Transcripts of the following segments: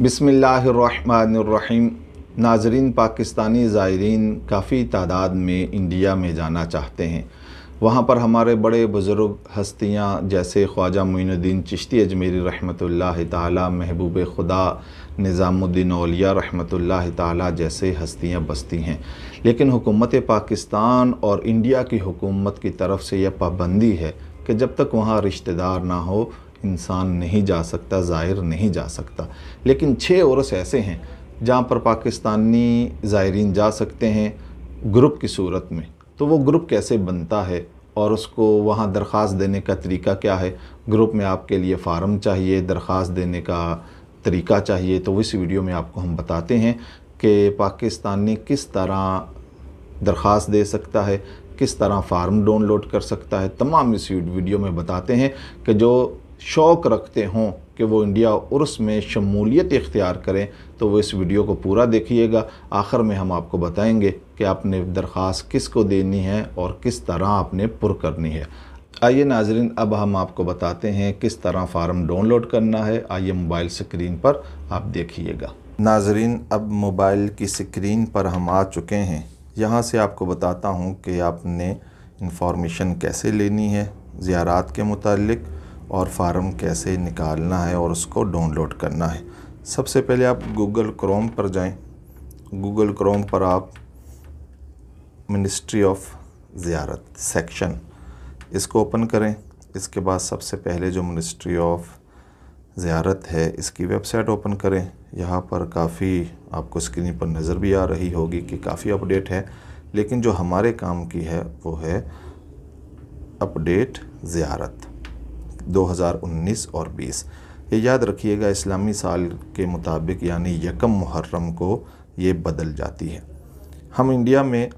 बसमीम नाजरीन पाकिस्तानी ज़ायरीन काफ़ी तादाद में इंडिया में जाना चाहते हैं वहाँ पर हमारे बड़े बुज़ुर्ग हस्तियाँ जैसे ख्वाजा मीनुद्दीन चिश्ती अजमेरी रहमतुल्लाह ताला महबूब खुदा निज़ामुद्दीन अलिया रहमतुल्लाह ताला जैसे हस्तियाँ बसती हैं लेकिन हुकूमत पाकिस्तान और इंडिया की हुकूमत की तरफ से यह पाबंदी है कि जब तक वहाँ रिश्तेदार ना हो इंसान नहीं जा सकता ज़ाहिर नहीं जा सकता लेकिन छः औरस ऐसे हैं जहाँ पर पाकिस्तानी ज़ायरीन जा सकते हैं ग्रुप की सूरत में तो वो ग्रुप कैसे बनता है और उसको वहाँ दरख्वास्त देने का तरीका क्या है ग्रुप में आपके लिए फार्म चाहिए दरख्वास्त देने का तरीका चाहिए तो इस वीडियो में आपको हम बताते हैं कि पाकिस्तानी किस तरह दरख्वास्त दे सकता है किस तरह फार्म डाउनलोड कर सकता है तमाम इस वीडियो में बताते हैं कि जो शौक़ रखते हों कि वो इंडिया उर्स में शमूलियत इख्तियार करें तो वो इस वीडियो को पूरा देखिएगा आखिर में हम आपको बताएंगे कि आपने दरख्वास्त किस को देनी है और किस तरह आपने पुर करनी है आइए नाजरीन अब हम आपको बताते हैं किस तरह फ़ार्म डाउनलोड करना है आइए मोबाइल स्क्रीन पर आप देखिएगा नाजरीन अब मोबाइल की स्क्रीन पर हम आ चुके हैं यहाँ से आपको बताता हूँ कि आपने इंफॉर्मेशन कैसे लेनी है ज़्यारात के मुतलक़ और फार्म कैसे निकालना है और उसको डाउनलोड करना है सबसे पहले आप गूगल क्रोम पर जाएं गूगल क्रोम पर आप मिनिस्ट्री ऑफ ज़ियारत सेक्शन इसको ओपन करें इसके बाद सबसे पहले जो मिनिस्ट्री ऑफ ज़ियारत है इसकी वेबसाइट ओपन करें यहाँ पर काफ़ी आपको स्क्रीन पर नज़र भी आ रही होगी कि काफ़ी अपडेट है लेकिन जो हमारे काम की है वो है अपडेट ज़ियारत 2019 और 20 ये याद रखिएगा इस्लामी साल के मुताबिक यानी यकम मुहर्रम को ये बदल जाती है हम इंडिया में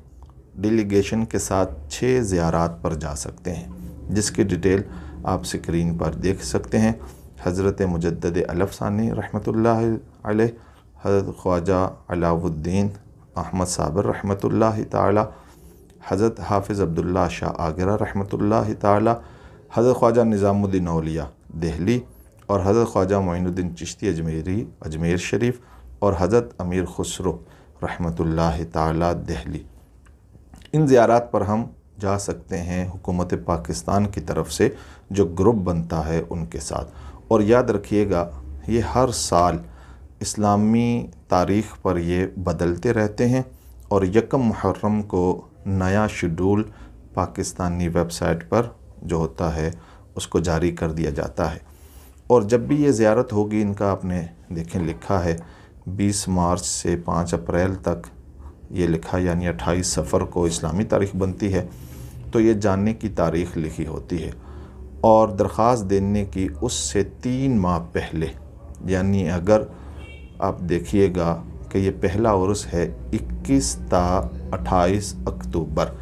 डेलीगेशन के साथ छः ज़्यारात पर जा सकते हैं जिसकी डिटेल आप स्क्रीन पर देख सकते हैं हज़रत मुजद अलफसानी रहमत हज़रत ख्वाजा अलाउद्दीन अहमद साबर रहमत ला तजरत हाफिज़ अब्दुल्ला शाह आगरा रहमत ला हज़रत ख्वाजा निज़ामुद्दीन अलिया दिल्ली और हज़रत ख्वाजा मोइनुद्दीन चिश्ती अजमेरी अजमेर शरीफ और हज़रत अमीर खुसरो रहमत ला दिल्ली इन ज़्यारात पर हम जा सकते हैं हुकूमत पाकिस्तान की तरफ से जो ग्रुप बनता है उनके साथ और याद रखिएगा ये हर साल इस्लामी तारीख़ पर ये बदलते रहते हैं और यकम मुहर्रम को नया शेड्यूल पाकिस्तानी वेबसाइट पर जो होता है उसको जारी कर दिया जाता है और जब भी ये ज़्यारत होगी इनका आपने देखें लिखा है 20 मार्च से 5 अप्रैल तक ये लिखा यानी 28 सफ़र को इस्लामी तारीख बनती है तो ये जानने की तारीख लिखी होती है और दरख्वास देने की उससे तीन माह पहले यानी अगर आप देखिएगा कि ये पहला उर्स है 21 ता 28 अक्टूबर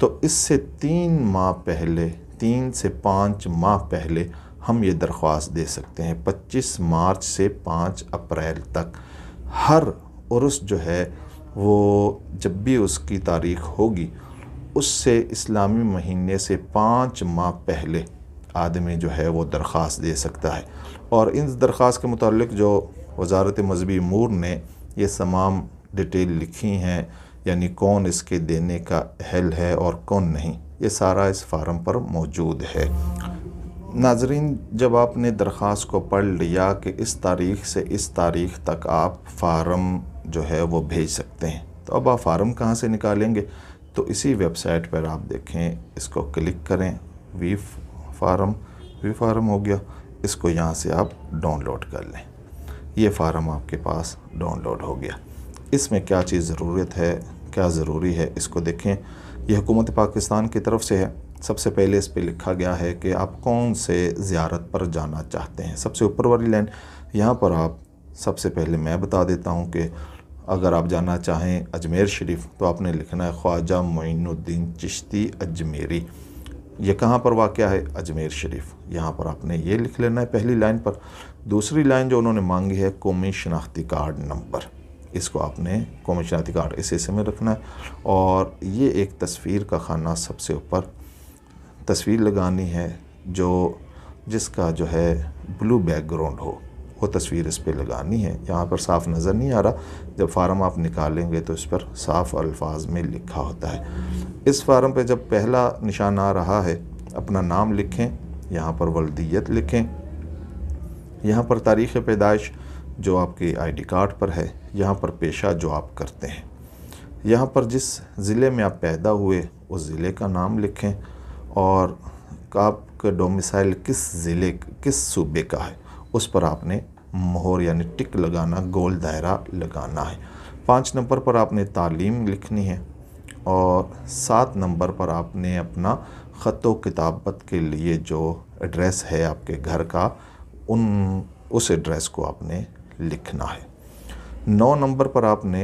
तो इससे तीन माह पहले तीन से पाँच माह पहले हम ये दरख्वास्त दे सकते हैं 25 मार्च से 5 अप्रैल तक हर उर्स जो है वो जब भी उसकी तारीख होगी उससे इस्लामी महीने से पाँच माह पहले आदमी जो है वो दरख्वास्त दे सकता है और इन दरख्वास्त के मतलब जो वजारत मजहबी मूर ने ये तमाम डिटेल लिखी हैं यानी कौन इसके देने का अहल है और कौन नहीं ये सारा इस फार्म पर मौजूद है नाजरीन जब आपने दरख्वास्त को पढ़ लिया कि इस तारीख से इस तारीख तक आप फार्म जो है वो भेज सकते हैं तो अब आप फार्म कहाँ से निकालेंगे तो इसी वेबसाइट पर आप देखें इसको क्लिक करें वी फार्म वी फार्म हो गया इसको यहाँ से आप डाउनलोड कर लें ये फार्म आपके पास डाउनलोड हो गया इसमें क्या चीज़ ज़रूरत है क्या ज़रूरी है इसको देखें ये हुकूमत पाकिस्तान की तरफ से है सबसे पहले इस पर लिखा गया है कि आप कौन से ज़्यारत पर जाना चाहते हैं सबसे ऊपर वाली लाइन यहाँ पर आप सबसे पहले मैं बता देता हूँ कि अगर आप जाना चाहें अजमेर शरीफ तो आपने लिखना है ख्वाजा मोइनुद्दीन चिश्ती अजमेरी ये कहाँ पर वाक़ है अजमेर शरीफ यहाँ पर आपने ये लिख लेना है पहली लाइन पर दूसरी लाइन जो उन्होंने मांगी है कौमी शनाख्ती कार्ड नंबर इसको आपने कमीशन कार्ड इस हिस्से में रखना है और ये एक तस्वीर का खाना सबसे ऊपर तस्वीर लगानी है जो जिसका जो है ब्लू बैकग्राउंड हो वो तस्वीर इस पर लगानी है यहाँ पर साफ़ नज़र नहीं आ रहा जब फार्म आप निकालेंगे तो इस पर साफ़ अल्फाज में लिखा होता है इस फार्म पर जब पहला निशान आ रहा है अपना नाम लिखें यहाँ पर वल्दियत लिखें यहाँ पर तारीख़ पैदाइश जो आपके आईडी कार्ड पर है यहाँ पर पेशा जो आप करते हैं यहाँ पर जिस ज़िले में आप पैदा हुए उस ज़िले का नाम लिखें और आपका डोमिसाइल किस ज़िले किस सूबे का है उस पर आपने मोहर यानी टिक लगाना गोल दायरा लगाना है पाँच नंबर पर आपने तालीम लिखनी है और सात नंबर पर आपने अपना ख़त किताबत के लिए जो एड्रेस है आपके घर का उन उस एड्रेस को आपने लिखना है नौ नंबर पर आपने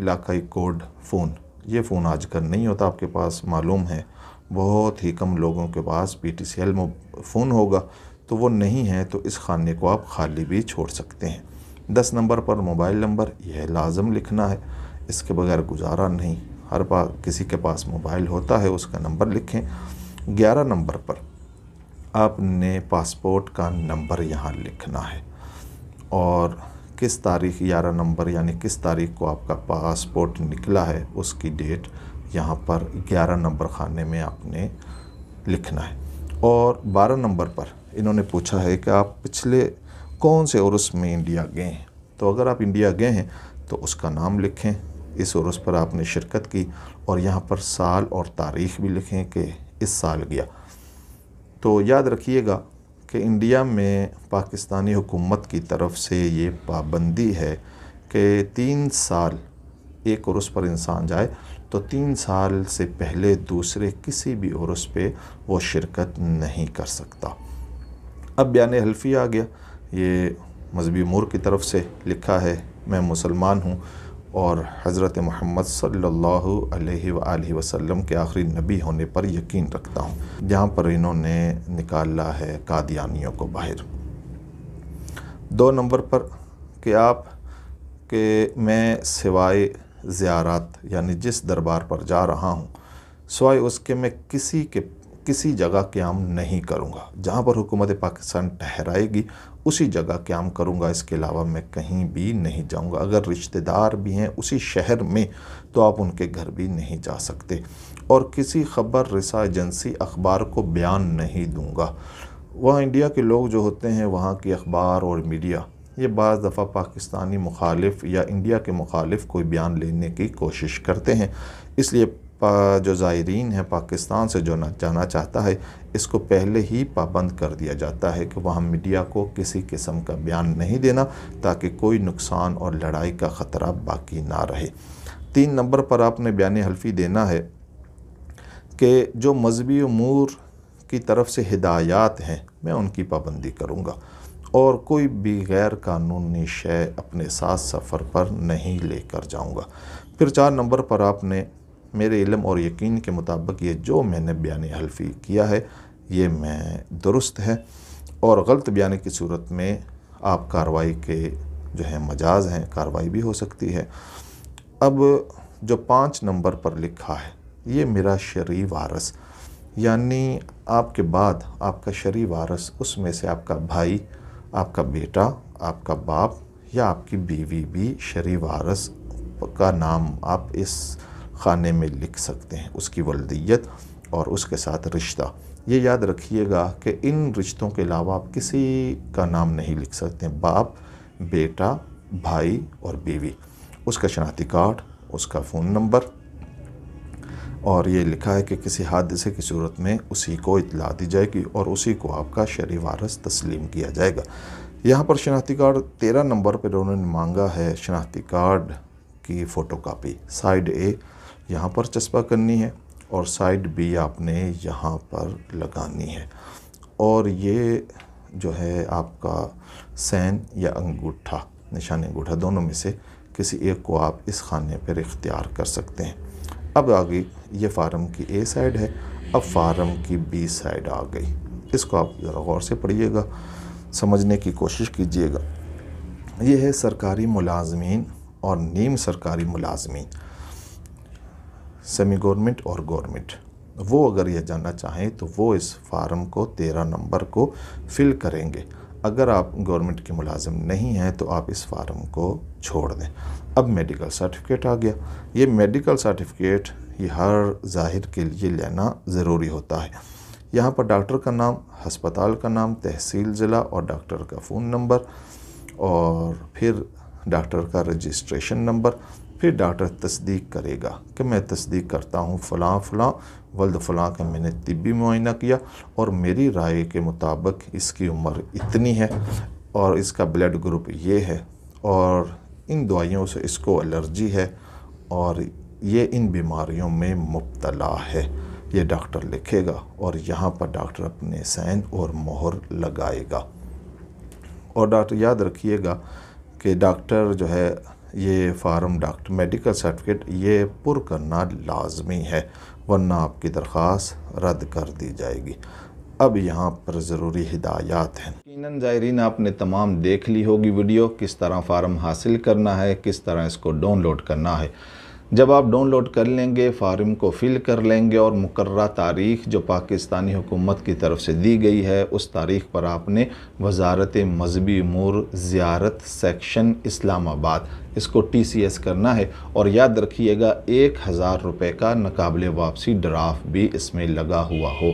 इलाकाई कोड फ़ोन ये फ़ोन आजकल नहीं होता आपके पास मालूम है बहुत ही कम लोगों के पास P T C L phone होगा तो वो नहीं है तो इस खाने को आप खाली भी छोड़ सकते हैं दस नंबर पर मोबाइल नंबर यह लाजम लिखना है इसके बगैर गुजारा नहीं हर पा किसी के पास मोबाइल होता है उसका नंबर लिखें ग्यारह नंबर पर आपने पासपोर्ट का नंबर यहाँ लिखना है और किस तारीख ग्यारह नंबर यानी किस तारीख को आपका पासपोर्ट निकला है उसकी डेट यहाँ पर ग्यारह नंबर खाने में आपने लिखना है और बारह नंबर पर इन्होंने पूछा है कि आप पिछले कौन से उर्स में इंडिया गए हैं तो अगर आप इंडिया गए हैं तो उसका नाम लिखें इस उर्स पर आपने शिरकत की और यहाँ पर साल और तारीख भी लिखें कि इस साल गया तो याद रखिएगा कि इंडिया में पाकिस्तानी हुकूमत की तरफ से ये पाबंदी है कि तीन साल एक उर्स पर इंसान जाए तो तीन साल से पहले दूसरे किसी भी उर्स पे वो शिरकत नहीं कर सकता अब बयान हल्फी आ गया ये मजहबी मूर की तरफ से लिखा है मैं मुसलमान हूँ और हज़रत महमद सल्ला अलैहि के आखिरी नबी होने पर यकीन रखता हूँ जहाँ पर इन्होंने निकाला है कादियानियों को बाहर दो नंबर पर कि आप के मैं सिवाय ज़्यारत यानी जिस दरबार पर जा रहा हूँ सिवाय उसके मैं किसी के किसी जगह क्याम नहीं करूँगा जहाँ पर हुकूमत पाकिस्तान ठहराएगी उसी जगह क्याम करूँगा इसके अलावा मैं कहीं भी नहीं जाऊँगा अगर रिश्तेदार भी हैं उसी शहर में तो आप उनके घर भी नहीं जा सकते और किसी खबर रसा एजेंसी अखबार को बयान नहीं दूँगा वहाँ इंडिया के लोग जो होते हैं वहाँ की अखबार और मीडिया ये बज़ दफ़ा पाकिस्तानी मुखालिफ या इंडिया के मुखालिफ कोई बयान लेने की कोशिश करते हैं इसलिए जो ज़ायरीन है पाकिस्तान से जो जाना चाहता है इसको पहले ही पाबंद कर दिया जाता है कि वहाँ मीडिया को किसी किस्म का बयान नहीं देना ताकि कोई नुकसान और लड़ाई का ख़तरा बाकी ना रहे तीन नंबर पर आपने बयान हल्फी देना है कि जो मजहबी अमूर की तरफ से हिदायत हैं मैं उनकी पाबंदी करूँगा और कोई भी गैर कानूनी शय अपने साथ सफ़र पर नहीं लेकर जाऊँगा फिर चार नंबर पर आपने मेरे इलम और यकीन के मुताबिक ये जो मैंने बयान हल्फी किया है ये मैं दुरुस्त है और गलत बयान की सूरत में आप कार्रवाई के जो है मजाज हैं कार्रवाई भी हो सकती है अब जो पाँच नंबर पर लिखा है ये मेरा शरी वारस यानी आपके बाद आपका शरी वारस उसमें से आपका भाई आपका बेटा आपका बाप या आपकी बीवी भी शरी वारस का नाम आप इस खाने में लिख सकते हैं उसकी वलदियत और उसके साथ रिश्ता ये याद रखिएगा कि इन रिश्तों के अलावा आप किसी का नाम नहीं लिख सकते बाप बेटा भाई और बीवी उसका शनाख्ती कार्ड उसका फ़ोन नंबर और ये लिखा है कि किसी हादसे की सूरत में उसी को इतला दी जाएगी और उसी को आपका शरी वारस तस्लीम किया जाएगा यहाँ पर शनाख्ती कार्ड तेरह नंबर पर उन्होंने मांगा है शनाख्ती कार्ड की फ़ोटो कापी साइड ए यहाँ पर चस्पा करनी है और साइड बी आपने यहाँ पर लगानी है और ये जो है आपका सैन या अंगूठा निशान अंगूठा दोनों में से किसी एक को आप इस खाने पर इख्तियार कर सकते हैं अब आ गई ये फारम की ए साइड है अब फारम की बी साइड आ गई इसको आप ज़रा गौर से पढ़िएगा समझने की कोशिश कीजिएगा ये है सरकारी मुलाजमीन और नीम सरकारी मुलाजमीन सेमी गवर्नमेंट और गवर्नमेंट वो अगर ये जानना चाहें तो वो इस फार्म को तेरह नंबर को फिल करेंगे अगर आप गवर्नमेंट के मुलाजिम नहीं हैं तो आप इस फार्म को छोड़ दें अब मेडिकल सर्टिफिकेट आ गया ये मेडिकल सर्टिफिकेट ये हर जाहिर के लिए लेना ज़रूरी होता है यहाँ पर डॉक्टर का नाम हस्पताल का नाम तहसील ज़िला और डॉक्टर का फ़ोन नंबर और फिर डॉक्टर का रजिस्ट्रेशन नंबर फिर डॉक्टर तस्दीक करेगा कि मैं तस्दीक करता हूँ फ़लाँ फ़लाँ वल्द फ़लाँ का मैंने तिबी मुआयना किया और मेरी राय के मुताबिक इसकी उम्र इतनी है और इसका ब्लड ग्रुप ये है और इन दवाइयों से इसको एलर्जी है और ये इन बीमारियों में मुबतला है ये डॉक्टर लिखेगा और यहाँ पर डॉक्टर अपने सैन और मोहर लगाएगा और डॉक्टर याद रखिएगा कि डॉक्टर जो है ये फार्म डॉक्टर मेडिकल सर्टिफिकेट ये पुर करना लाजमी है वरना आपकी दरख्वास रद्द कर दी जाएगी अब यहाँ पर ज़रूरी हिदायत हैं यकीन ज़ायरीन आपने तमाम देख ली होगी वीडियो किस तरह फार्म हासिल करना है किस तरह इसको डाउनलोड करना है जब आप डाउनलोड कर लेंगे फार्म को फिल कर लेंगे और मुकर तारीख जो पाकिस्तानी हुकूमत की तरफ से दी गई है उस तारीख पर आपने वजारत मजहबी अमूर ज़्यारत सेक्शन इस्लामाबाद इसको टी सी एस करना है और याद रखिएगा एक हज़ार रुपये का नकाबले वापसी ड्राफ्ट भी इसमें लगा हुआ हो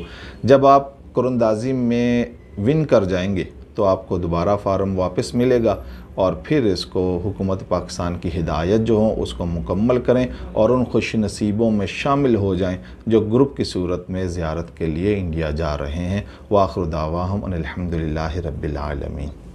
जब आप कुरंदाजी में विन कर जाएंगे तो आपको दोबारा फ़ारम वापस मिलेगा और फिर इसको हुकूमत पाकिस्तान की हिदायत जो हो उसको मुकम्मल करें और उन खुश नसीबों में शामिल हो जाएं जो ग्रुप की सूरत में ज़्यारत के लिए इंडिया जा रहे हैं वाखुर दावा हम अनिलहमदिल्ला